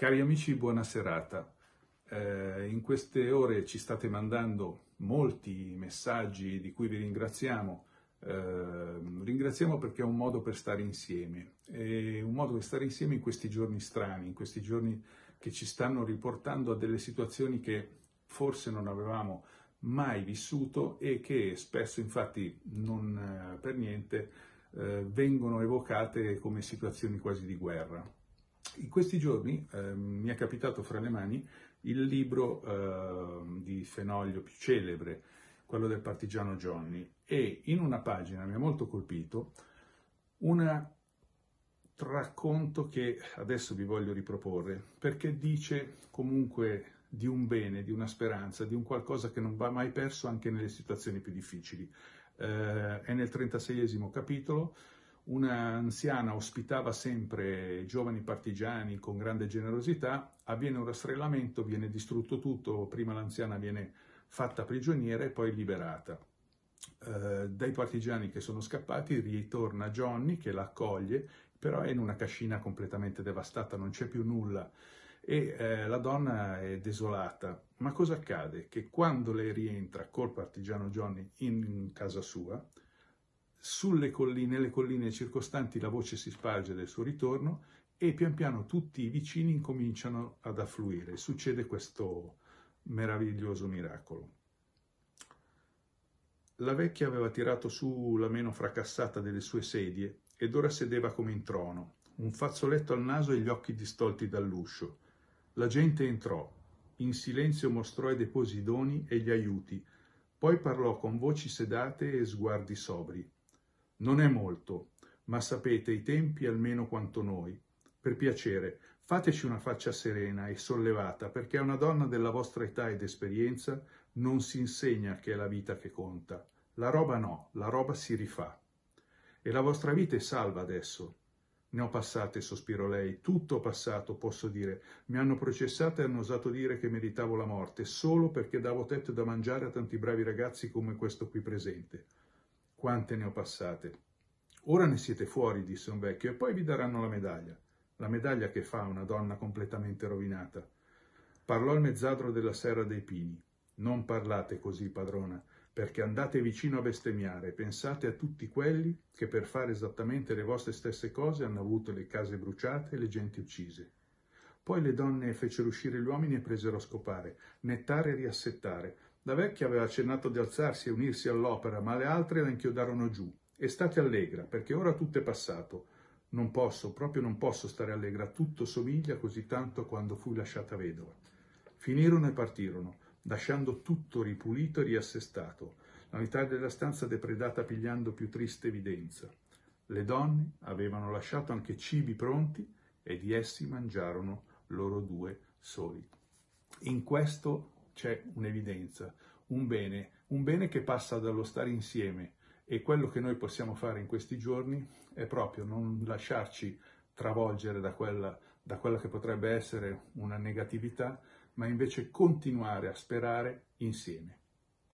Cari amici, buona serata. Eh, in queste ore ci state mandando molti messaggi di cui vi ringraziamo. Eh, ringraziamo perché è un modo per stare insieme, è un modo per stare insieme in questi giorni strani, in questi giorni che ci stanno riportando a delle situazioni che forse non avevamo mai vissuto e che spesso infatti non eh, per niente eh, vengono evocate come situazioni quasi di guerra. In questi giorni eh, mi è capitato fra le mani il libro eh, di Fenoglio più celebre, quello del partigiano Johnny, e in una pagina mi ha molto colpito un racconto che adesso vi voglio riproporre, perché dice comunque di un bene, di una speranza, di un qualcosa che non va mai perso anche nelle situazioni più difficili. Eh, è nel trentaseiesimo capitolo, un'anziana ospitava sempre giovani partigiani con grande generosità, avviene un rastrellamento, viene distrutto tutto, prima l'anziana viene fatta prigioniera e poi liberata. Eh, dai partigiani che sono scappati ritorna Johnny che l'accoglie, però è in una cascina completamente devastata, non c'è più nulla e eh, la donna è desolata. Ma cosa accade? Che quando lei rientra col partigiano Johnny in casa sua, sulle colline, nelle colline circostanti la voce si sparge del suo ritorno e pian piano tutti i vicini incominciano ad affluire. Succede questo meraviglioso miracolo. La vecchia aveva tirato su la meno fracassata delle sue sedie ed ora sedeva come in trono, un fazzoletto al naso e gli occhi distolti dall'uscio. La gente entrò, in silenzio mostrò ai deposi i doni e gli aiuti, poi parlò con voci sedate e sguardi sobri. Non è molto, ma sapete i tempi almeno quanto noi. Per piacere, fateci una faccia serena e sollevata, perché a una donna della vostra età ed esperienza non si insegna che è la vita che conta. La roba no, la roba si rifà. E la vostra vita è salva adesso. Ne ho passate, sospirò lei, tutto passato, posso dire. Mi hanno processata e hanno osato dire che meritavo la morte, solo perché davo tetto da mangiare a tanti bravi ragazzi come questo qui presente quante ne ho passate. Ora ne siete fuori, disse un vecchio, e poi vi daranno la medaglia. La medaglia che fa una donna completamente rovinata. Parlò il mezzadro della Serra dei Pini. Non parlate così, padrona, perché andate vicino a bestemmiare. Pensate a tutti quelli che per fare esattamente le vostre stesse cose hanno avuto le case bruciate e le genti uccise. Poi le donne fecero uscire gli uomini e presero a scopare, nettare e riassettare, la vecchia aveva accennato di alzarsi e unirsi all'opera, ma le altre la inchiodarono giù. E state allegra, perché ora tutto è passato. Non posso, proprio non posso stare allegra, tutto somiglia così tanto a quando fui lasciata vedova. Finirono e partirono, lasciando tutto ripulito e riassestato, la metà della stanza depredata pigliando più triste evidenza. Le donne avevano lasciato anche cibi pronti e di essi mangiarono loro due soli. In questo c'è un'evidenza, un bene, un bene che passa dallo stare insieme e quello che noi possiamo fare in questi giorni è proprio non lasciarci travolgere da quella, da quella che potrebbe essere una negatività, ma invece continuare a sperare insieme.